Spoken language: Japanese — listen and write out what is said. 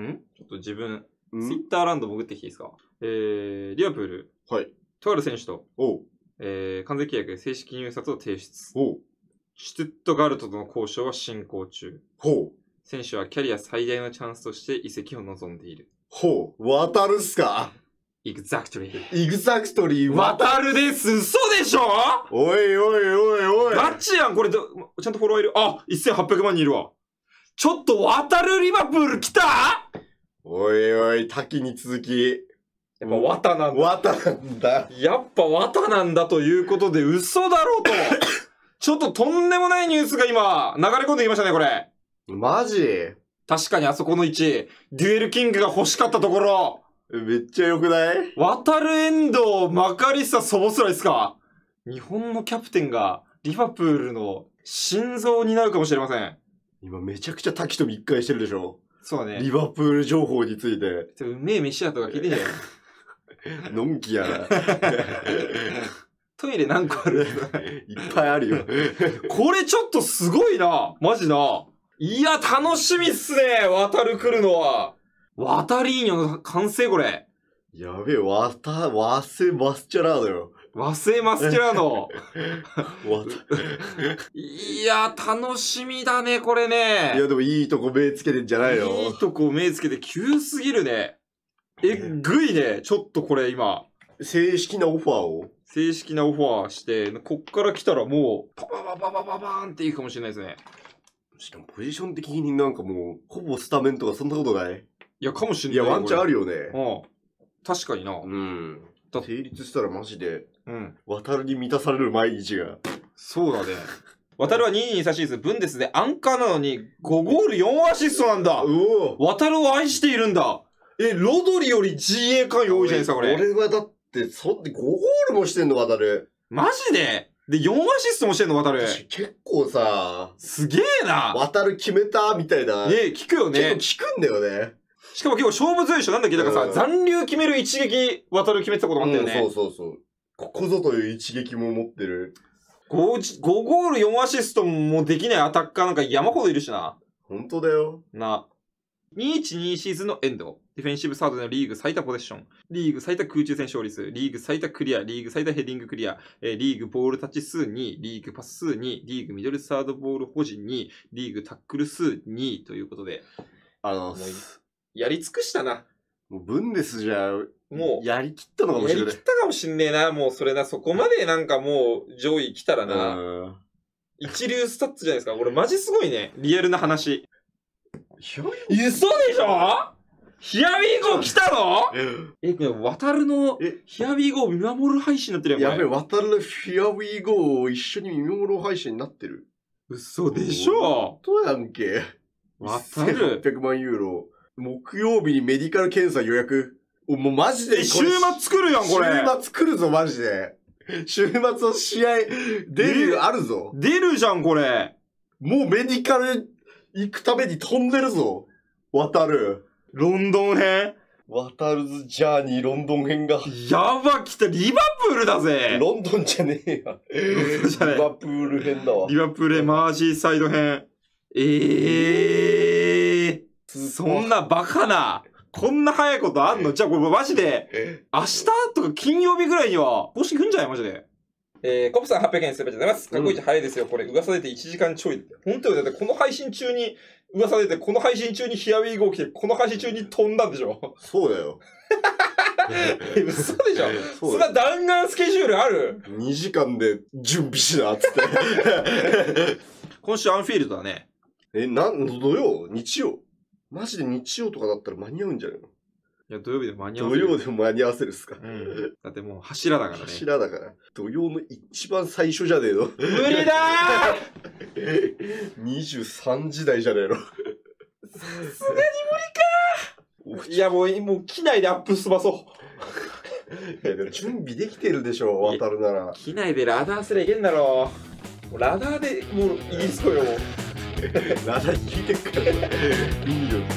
んちょっと自分、ツイんッターランド潜ってきていいですかえー、リアプール、はい。とある選手と、おう。えー、完全契約で正式入札を提出。おう。シュトゥットガルトとの交渉は進行中。ほう。選手はキャリア最大のチャンスとして移籍を望んでいる。ほう。渡るっすかイグザクトリー。イグザクトリー渡渡るです嘘でしょおいおいおいおいガチやんこれちゃんとフォロワーいる。あ !1800 万人いるわ。ちょっと渡るリバプール来たおいおい、滝に続き。やっぱ綿なんだ。綿なんだ。やっぱ綿なんだということで嘘だろうと。ちょっととんでもないニュースが今、流れ込んできましたね、これ。マジ確かにあそこの位置、デュエルキングが欲しかったところ。めっちゃ良くない渡る遠藤、マカリサ、そぼすらいですか日本のキャプテンが、リファプールの心臓になるかもしれません。今めちゃくちゃ滝と密会してるでしょそうね。リバプール情報について。ちょうめえ飯屋とか聞いてんじゃ のんきやな。トイレ何個ある いっぱいあるよ。これちょっとすごいな。マジな。いや、楽しみっすね。渡る来るのは。渡りーニョの完成これ。やべえ、わた、わせ、バスチャラーだよ。和製マスキュラの。いや、楽しみだね、これね。いや、でもいいとこ目つけてんじゃないのいいとこ目つけて急すぎるね。えっぐいね。ちょっとこれ今。正式なオファーを正式なオファーして、こっから来たらもう、パパパパパパパーンっていくかもしれないですね。しかもポジション的になんかもう、ほぼスタメンとかそんなことないいや、かもしれない。いや、ワンチャンあるよね。うん。確かにな。うん。成立したらマジで。うん。渡るに満たされる毎日が。そうだね。渡るは2位に差し入れブンデスでアンカーなのに5ゴール4アシストなんだうお渡るを愛しているんだえ、ロドリより GA 関与多いじゃないですか、これ。俺はだって、そんで5ゴールもしてんの、渡る。マジでで、4アシストもしてんの、渡る。結構さ、すげえな渡る決めたみたいな。ねえ、聞くよ結ね構。聞くんだよね。しかも結構勝負強いでしょなんだっけだからさ、うん残留決める一撃、渡る決めてたこともあったよね。うんそうそうそう。ここぞという一撃も持ってる。5, 5ゴール4アシストもできないアタッカーなんか山ほどいるしな。本当だよ。な。212シーズンのエンド。ディフェンシブサードでのリーグ最多ポゼッション。リーグ最多空中戦勝率。リーグ最多クリア。リーグ最多ヘディングクリア。えー、リーグボールタッチ数2。リーグパス数2。リーグミドルサードボール保持2。リーグタックル数2ということで。あの、やり尽くしたな。もうブンデスじゃもう、やりきったのかもしれない。やりきったかもしんねえな、もうそれな、そこまでなんかもう上位来たらな。一流スタッツじゃないですか。俺マジすごいね。リアルな話。嘘でしょヒアウィーゴー来たのえ、これ、渡るの、ヒアウィーゴー見守る配信になってるやん。やべえ、渡るのヒアウィーゴーを一緒に見守る配信になってる。嘘でしょどうやんけ。渡る。800万ユーロ。木曜日にメディカル検査予約。もうマジで。週末来るやん、これ。週末来るぞ、マジで。週末の試合、出る、あるぞ。出るじゃん、これ。もうメディカル行くために飛んでるぞ。渡る。ロンドン編。渡るズジャーニーロンドン編が。やば、来た。リバプールだぜ。ロンドンじゃねえや。リバプール編だわ。リバプールマージーサイド編。ええー。そんなバカな。こんな早いことあんのじゃあこれマジで、明日とか金曜日ぐらいには、公式踏んじゃないマジで。えー、コプさん800円すればじゃございます。過去一早いですよ。これ、噂出て1時間ちょい。本当にだってこの配信中に、噂出て、この配信中にヒアウィーゴー来て、この配信中に飛んだんでしょそうだよ。え、嘘でしょそんな弾丸スケジュールある ?2 時間で準備しな、つって。今週アンフィールドだね。え、なん、土曜日曜マジで日曜とかだったら間に合うんじゃないのいや、土曜日で間に合わせる。曜でも間に合わせるっすか、うん。だってもう柱だからね。柱だから。土曜の一番最初じゃねえの。無理だー23時代じゃねえの。さすがに無理かいや、もう、もう機内でアップ済まそう。いや準備できてるでしょ、渡るなら。機内でラダーすりゃいけんだろう。ラダーでもういいっすよ、ラダ聞いてっから。いいよ。